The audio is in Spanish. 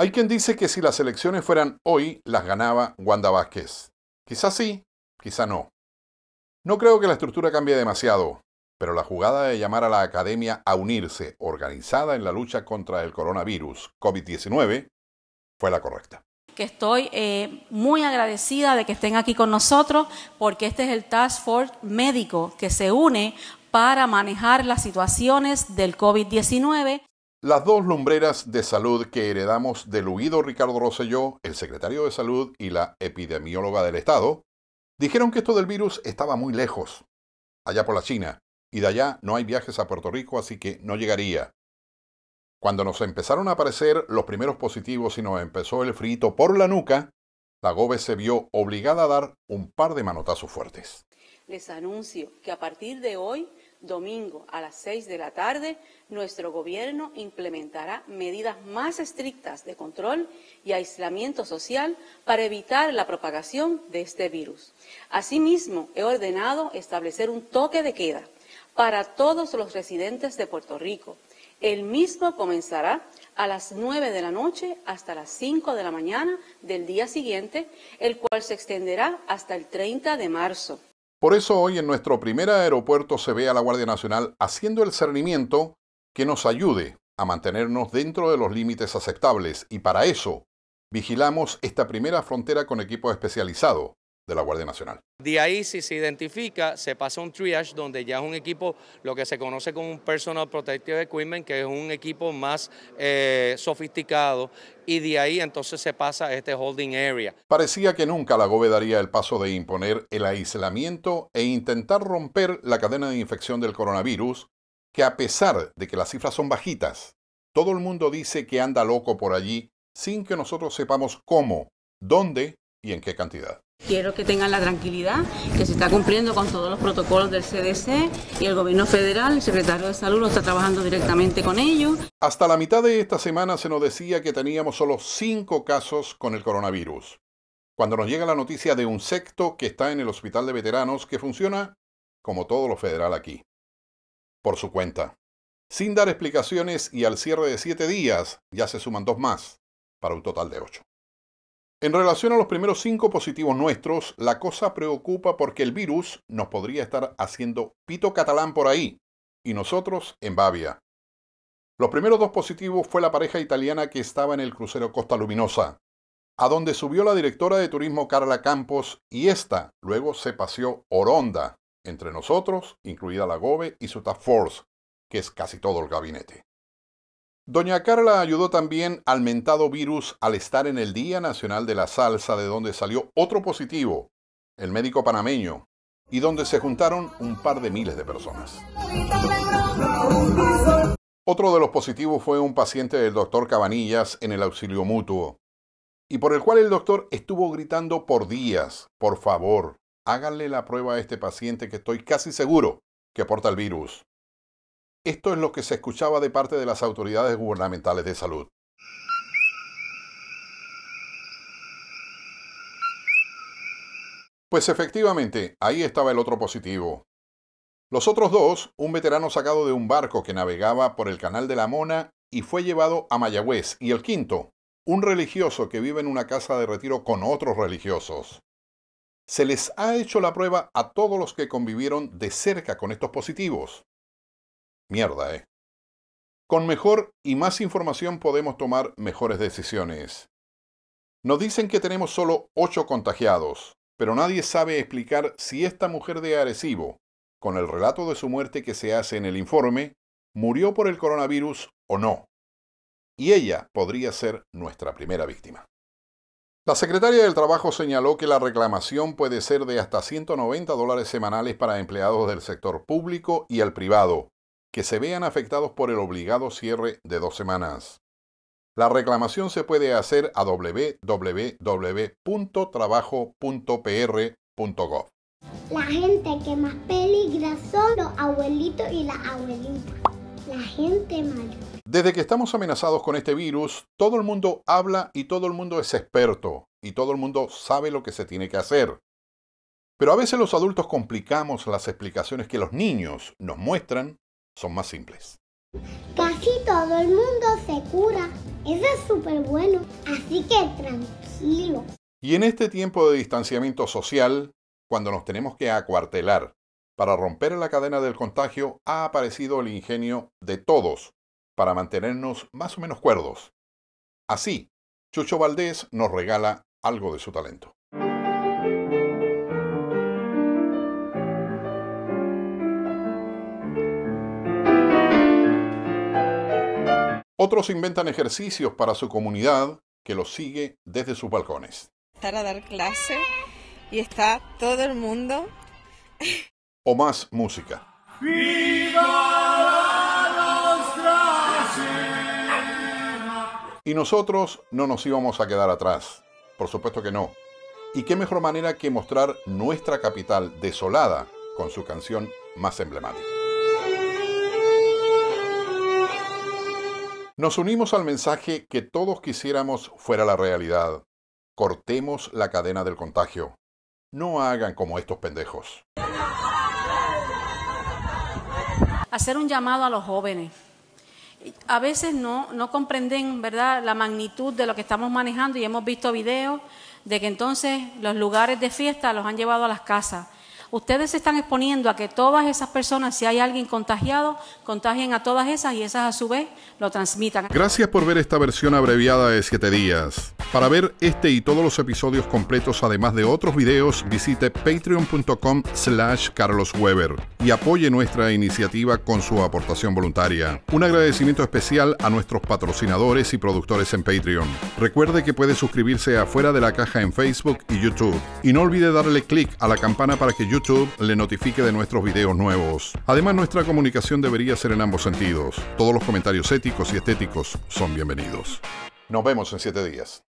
Hay quien dice que si las elecciones fueran hoy, las ganaba Wanda Vázquez. Quizás sí, quizá no. No creo que la estructura cambie demasiado, pero la jugada de llamar a la academia a unirse, organizada en la lucha contra el coronavirus COVID-19, fue la correcta que estoy eh, muy agradecida de que estén aquí con nosotros, porque este es el Task Force médico que se une para manejar las situaciones del COVID-19. Las dos lumbreras de salud que heredamos del huido Ricardo Rosselló, el secretario de Salud y la epidemióloga del Estado, dijeron que esto del virus estaba muy lejos, allá por la China, y de allá no hay viajes a Puerto Rico, así que no llegaría. Cuando nos empezaron a aparecer los primeros positivos y nos empezó el frito por la nuca, la Gobe se vio obligada a dar un par de manotazos fuertes. Les anuncio que a partir de hoy domingo a las 6 de la tarde, nuestro Gobierno implementará medidas más estrictas de control y aislamiento social para evitar la propagación de este virus. Asimismo, he ordenado establecer un toque de queda para todos los residentes de Puerto Rico. El mismo comenzará a las 9 de la noche hasta las 5 de la mañana del día siguiente, el cual se extenderá hasta el 30 de marzo. Por eso hoy en nuestro primer aeropuerto se ve a la Guardia Nacional haciendo el cernimiento que nos ayude a mantenernos dentro de los límites aceptables y para eso vigilamos esta primera frontera con equipo especializado, de la Guardia Nacional. De ahí, si se identifica, se pasa un triage donde ya es un equipo, lo que se conoce como un Personal Protective Equipment, que es un equipo más eh, sofisticado, y de ahí entonces se pasa a este holding area. Parecía que nunca la GOVE daría el paso de imponer el aislamiento e intentar romper la cadena de infección del coronavirus, que a pesar de que las cifras son bajitas, todo el mundo dice que anda loco por allí sin que nosotros sepamos cómo, dónde y en qué cantidad. Quiero que tengan la tranquilidad que se está cumpliendo con todos los protocolos del CDC y el Gobierno Federal, el Secretario de Salud, lo está trabajando directamente con ellos. Hasta la mitad de esta semana se nos decía que teníamos solo cinco casos con el coronavirus. Cuando nos llega la noticia de un sexto que está en el Hospital de Veteranos que funciona como todo lo federal aquí, por su cuenta. Sin dar explicaciones y al cierre de siete días ya se suman dos más, para un total de ocho. En relación a los primeros cinco positivos nuestros, la cosa preocupa porque el virus nos podría estar haciendo pito catalán por ahí y nosotros en Bavia. Los primeros dos positivos fue la pareja italiana que estaba en el crucero Costa Luminosa, a donde subió la directora de turismo Carla Campos y esta luego se paseó Oronda entre nosotros, incluida la GOBE y su Task Force, que es casi todo el gabinete. Doña Carla ayudó también al mentado virus al estar en el Día Nacional de la Salsa, de donde salió otro positivo, el médico panameño, y donde se juntaron un par de miles de personas. Otro de los positivos fue un paciente del doctor Cabanillas en el auxilio mutuo, y por el cual el doctor estuvo gritando por días, por favor, háganle la prueba a este paciente que estoy casi seguro que porta el virus. Esto es lo que se escuchaba de parte de las autoridades gubernamentales de salud. Pues efectivamente, ahí estaba el otro positivo. Los otros dos, un veterano sacado de un barco que navegaba por el Canal de la Mona y fue llevado a Mayagüez, y el quinto, un religioso que vive en una casa de retiro con otros religiosos. Se les ha hecho la prueba a todos los que convivieron de cerca con estos positivos. Mierda, eh. Con mejor y más información podemos tomar mejores decisiones. Nos dicen que tenemos solo 8 contagiados, pero nadie sabe explicar si esta mujer de Arecibo, con el relato de su muerte que se hace en el informe, murió por el coronavirus o no. Y ella podría ser nuestra primera víctima. La secretaria del Trabajo señaló que la reclamación puede ser de hasta 190 dólares semanales para empleados del sector público y el privado, que se vean afectados por el obligado cierre de dos semanas. La reclamación se puede hacer a www.trabajo.pr.gov. La gente que más peligra son los abuelitos y las abuelitas. La gente mayor. Desde que estamos amenazados con este virus, todo el mundo habla y todo el mundo es experto y todo el mundo sabe lo que se tiene que hacer. Pero a veces los adultos complicamos las explicaciones que los niños nos muestran son más simples. Casi todo el mundo se cura. Eso es súper bueno. Así que tranquilo. Y en este tiempo de distanciamiento social, cuando nos tenemos que acuartelar para romper la cadena del contagio, ha aparecido el ingenio de todos para mantenernos más o menos cuerdos. Así, Chucho Valdés nos regala algo de su talento. Otros inventan ejercicios para su comunidad que los sigue desde sus balcones. Estar a dar clase y está todo el mundo. O más música. y nosotros no nos íbamos a quedar atrás, por supuesto que no. ¿Y qué mejor manera que mostrar nuestra capital desolada con su canción más emblemática? Nos unimos al mensaje que todos quisiéramos fuera la realidad. Cortemos la cadena del contagio. No hagan como estos pendejos. Hacer un llamado a los jóvenes. A veces no, no comprenden ¿verdad? la magnitud de lo que estamos manejando y hemos visto videos de que entonces los lugares de fiesta los han llevado a las casas Ustedes se están exponiendo a que todas esas personas, si hay alguien contagiado, contagien a todas esas y esas a su vez lo transmitan. Gracias por ver esta versión abreviada de 7 días. Para ver este y todos los episodios completos, además de otros videos, visite patreon.com slash carlosweber y apoye nuestra iniciativa con su aportación voluntaria. Un agradecimiento especial a nuestros patrocinadores y productores en Patreon. Recuerde que puede suscribirse afuera de la Caja en Facebook y YouTube. Y no olvide darle clic a la campana para que YouTube YouTube le notifique de nuestros videos nuevos. Además, nuestra comunicación debería ser en ambos sentidos. Todos los comentarios éticos y estéticos son bienvenidos. Nos vemos en siete días.